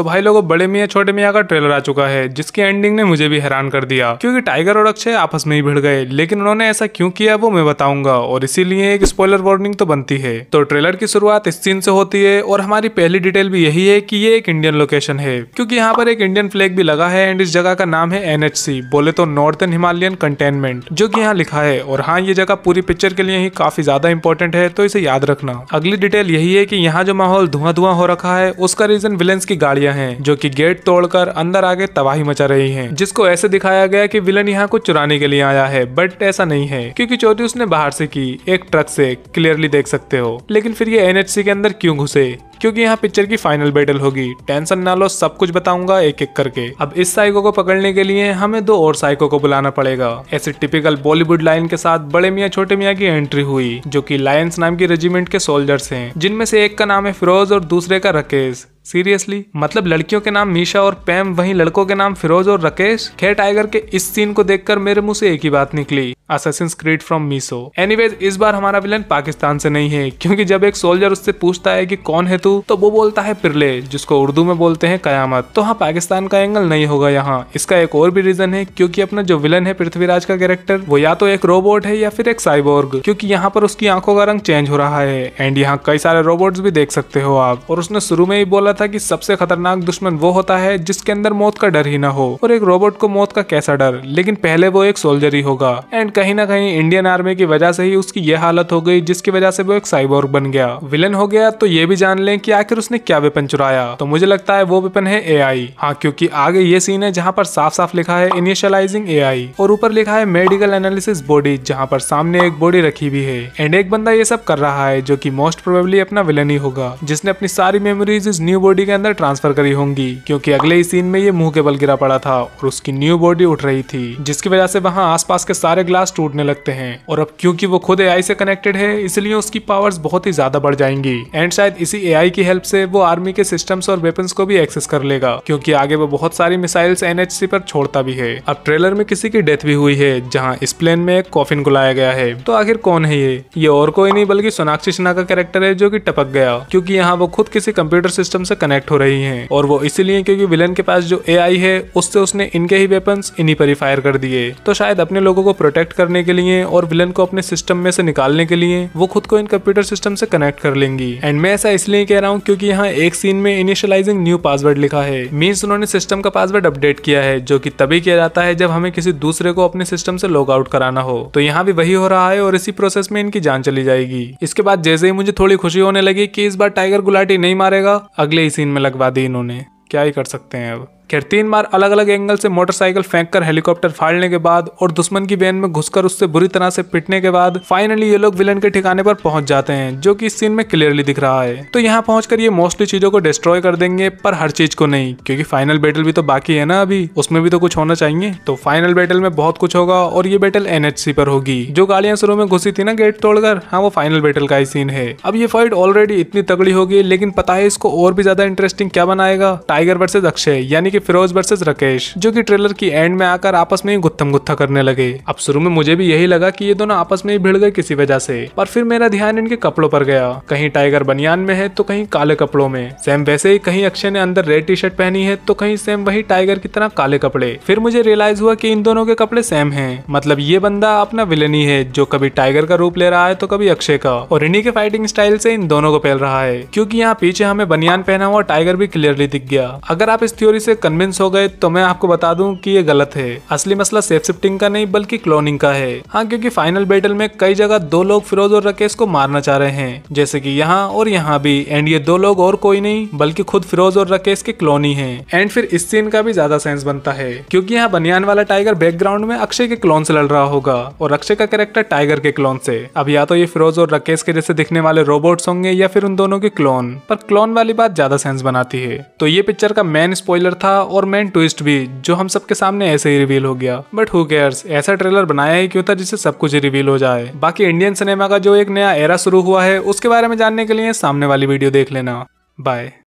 तो भाई लोगों बड़े मियाँ छोटे मियाँ का ट्रेलर आ चुका है जिसकी एंडिंग ने मुझे भी हैरान कर दिया क्योंकि टाइगर और अक्षय आपस में ही भिड़ गए लेकिन उन्होंने ऐसा क्यों किया वो मैं बताऊंगा और इसीलिए एक स्पॉइलर वार्निंग तो बनती है तो ट्रेलर की शुरुआत इस सीन से होती है और हमारी पहली डिटेल भी यही है की ये एक इंडियन लोकेशन है क्यूँकी यहाँ पर एक इंडियन फ्लैग भी लगा है एंड इस जगह का नाम है एन बोले तो नॉर्थन हिमालयन कंटेनमेंट जो कि यहाँ लिखा है और हाँ ये जगह पूरी पिक्चर के लिए ही काफी ज्यादा इंपॉर्टेंट है तो इसे याद रखना अगली डिटेल यही है कि यहाँ जो माहौल धुआं धुआं हो रखा है उसका रीजन विलेंस की गाड़ियां आत्मघातियां हैं जो कि गेट तोड़कर अंदर आगे तबाही मचा रही हैं जिसको ऐसे दिखाया गया कि विलन यहाँ को चुराने के लिए आया है बट ऐसा नहीं है क्योंकि चोरी उसने बाहर से की एक ट्रक से क्लियरली देख सकते हो लेकिन फिर ये एनएचसी के अंदर क्यों घुसे क्योंकि यहाँ पिक्चर की फाइनल बैटल होगी टेंशन ना लो सब कुछ बताऊंगा एक एक करके अब इस साइको को पकड़ने के लिए हमें दो और साइको को बुलाना पड़ेगा ऐसे टिपिकल बॉलीवुड लाइन के साथ बड़े मियाँ छोटे मियाँ की एंट्री हुई जो कि लायंस नाम की रेजिमेंट के सोल्जर्स हैं जिनमें से एक का नाम है फिरोज और दूसरे का राकेश सीरियसली मतलब लड़कियों के नाम मीशा और पैम वहीं लड़कों के नाम फिरोज और राकेश खे टाइगर के इस सीन को देखकर मेरे मुंह से एक ही बात निकली असेसिन क्रीड फ्रॉम मीसो एनीवेज इस बार हमारा विलन पाकिस्तान से नहीं है क्योंकि जब एक सोल्जर उससे पूछता है कि कौन है तू तो वो बोलता है पिरले जिसको उर्दू में बोलते हैं कयामत तो हाँ पाकिस्तान का एंगल नहीं होगा यहाँ इसका एक और भी रीजन है क्योंकि अपना जो विलन है पृथ्वीराज का कैरेक्टर वो या तो एक रोबोट है या फिर एक साइबोर्ग क्योंकि यहाँ पर उसकी आंखों का रंग चेंज हो रहा है एंड यहाँ कई सारे रोबोट भी देख सकते हो आप और उसने शुरू में ही बोला बोला था कि सबसे खतरनाक दुश्मन वो होता है जिसके अंदर मौत का डर ही ना हो और एक रोबोट को मौत का कैसा डर लेकिन पहले वो एक सोल्जर ही होगा एंड कहीं ना कहीं इंडियन आर्मी की वजह से ही उसकी यह हालत हो गई जिसकी वजह से वो एक साइबोर बन गया विलन हो गया तो ये भी जान ले की आखिर उसने क्या वेपन चुराया तो मुझे लगता है वो वेपन है आई हाँ क्यूँकी आगे ये सीन है जहाँ पर साफ साफ लिखा है इनिशियलाइजिंग ए और ऊपर लिखा है मेडिकल एनालिसिस बॉडी जहाँ पर सामने एक बॉडी रखी भी है एंड एक बंदा ये सब कर रहा है जो की मोस्ट प्रोबेबली अपना विलन ही होगा जिसने अपनी सारी मेमोरीज इस न्यू न्यू बॉडी के अंदर ट्रांसफर करी होंगी क्योंकि अगले ही सीन में ये मुंह के बल गिरा पड़ा था और उसकी न्यू बॉडी उठ रही थी जिसकी वजह से वहाँ आसपास के सारे ग्लास टूटने लगते हैं और अब क्योंकि वो खुद एआई से कनेक्टेड है इसलिए उसकी पावर्स बहुत ही ज्यादा बढ़ जाएंगी एंड शायद इसी ए की हेल्प से वो आर्मी के सिस्टम्स और वेपन्स को भी एक्सेस कर लेगा क्योंकि आगे वो बहुत सारी मिसाइल्स एनएचसी पर छोड़ता भी है अब ट्रेलर में किसी की डेथ भी हुई है जहाँ इस प्लेन में एक कॉफिन को लाया गया है तो आखिर कौन है ये ये और कोई नहीं बल्कि सोनाक्षी सिन्हा का कैरेक्टर है जो की टपक गया क्यूँकी यहाँ वो खुद किसी कंप्यूटर सिस्टम से कनेक्ट हो रही हैं और वो इसीलिए क्योंकि विलन के पास जो एआई है उससे उसने इनके ही वेपन्स इन्हीं पर ही फायर कर दिए तो शायद अपने लोगों को प्रोटेक्ट करने के लिए और विलन को अपने सिस्टम में से निकालने के लिए वो खुद को इन कंप्यूटर सिस्टम से कनेक्ट कर लेंगी एंड मैं ऐसा इसलिए कह रहा हूँ क्योंकि यहाँ एक सीन में इनिशियलाइजिंग न्यू पासवर्ड लिखा है मीन्स उन्होंने सिस्टम का पासवर्ड अपडेट किया है जो की तभी किया जाता है जब हमें किसी दूसरे को अपने सिस्टम से लॉग आउट कराना हो तो यहाँ भी वही हो रहा है और इसी प्रोसेस में इनकी जान चली जाएगी इसके बाद जैसे ही मुझे थोड़ी खुशी होने लगी की इस बार टाइगर गुलाटी नहीं मारेगा अगले पहले ही सीन में लगवा दी इन्होंने क्या ही कर सकते हैं अब खैर तीन बार अलग अलग एंगल से मोटरसाइकिल फेंककर हेलीकॉप्टर फाड़ने के बाद और दुश्मन की वैन में घुसकर उससे बुरी तरह से पिटने के बाद फाइनली ये लोग विलन के ठिकाने पर पहुंच जाते हैं जो कि इस सीन में क्लियरली दिख रहा है तो यहाँ पहुंचकर ये मोस्टली चीजों को डिस्ट्रॉय कर देंगे पर हर चीज को नहीं क्योंकि फाइनल बैटल भी तो बाकी है ना अभी उसमें भी तो कुछ होना चाहिए तो फाइनल बैटल में बहुत कुछ होगा और ये बैटल एनएचसी पर होगी जो गाड़ियां शुरू में घुसी थी ना गेट तोड़कर हाँ वो फाइनल बैटल का ही सीन है अब ये फाइट ऑलरेडी इतनी तगड़ी होगी लेकिन पता है इसको और भी ज्यादा इंटरेस्टिंग क्या बनाएगा टाइगर वर्सेज अक्षय यानी कि की फिरोज वर्सेज राकेश जो की ट्रेलर की एंड में आकर आपस में ही गुत्थम गुत्था करने लगे अब शुरू में मुझे भी यही लगा की ये दोनों आपस में ही भिड़ गए किसी वजह से पर फिर मेरा ध्यान इनके कपड़ों पर गया कहीं टाइगर बनियान में है तो कहीं काले कपड़ों में सैम वैसे ही कहीं अक्षय ने अंदर रेड टी शर्ट पहनी है तो कहीं सैम वही टाइगर की तरह काले कपड़े फिर मुझे रियलाइज हुआ कि इन दोनों के कपड़े सेम हैं मतलब ये बंदा अपना विलन है जो कभी टाइगर का रूप ले रहा है तो कभी अक्षय का और इन्हीं के फाइटिंग स्टाइल से इन दोनों को पहल रहा है क्योंकि यहाँ पीछे हमें बनियान पहना हुआ टाइगर भी क्लियरली दिख गया अगर आप इस थ्योरी से कन्विंस हो गए तो मैं आपको बता दूं कि ये गलत है असली मसला सेफ शिफ्टिंग का नहीं बल्कि क्लोनिंग का है हाँ क्योंकि फाइनल बैटल में कई जगह दो लोग फिरोज और राकेश को मारना चाह रहे हैं जैसे कि यहाँ और यहाँ भी एंड ये दो लोग और कोई नहीं बल्कि खुद फिरोज और राकेश के क्लोन ही है एंड फिर इस सीन का भी ज्यादा सेंस बनता है क्यूँकी यहाँ बनियान वाला टाइगर बैकग्राउंड में अक्षय के क्लोन से लड़ रहा होगा और अक्षय का कैरेक्टर टाइगर के क्लोन से अब या तो ये फिरोज और राकेश के जैसे दिखने वाले रोबोट होंगे या फिर उन दोनों के क्लोन पर क्लोन वाली बात ज्यादा सेंस बनाती है तो ये पिक्चर का मेन स्पॉइलर था था और मेन ट्विस्ट भी जो हम सबके सामने ऐसे ही रिवील हो गया बट हु केयर्स ऐसा ट्रेलर बनाया ही क्यों था जिससे सब कुछ रिवील हो जाए बाकी इंडियन सिनेमा का जो एक नया एरा शुरू हुआ है उसके बारे में जानने के लिए सामने वाली वीडियो देख लेना बाय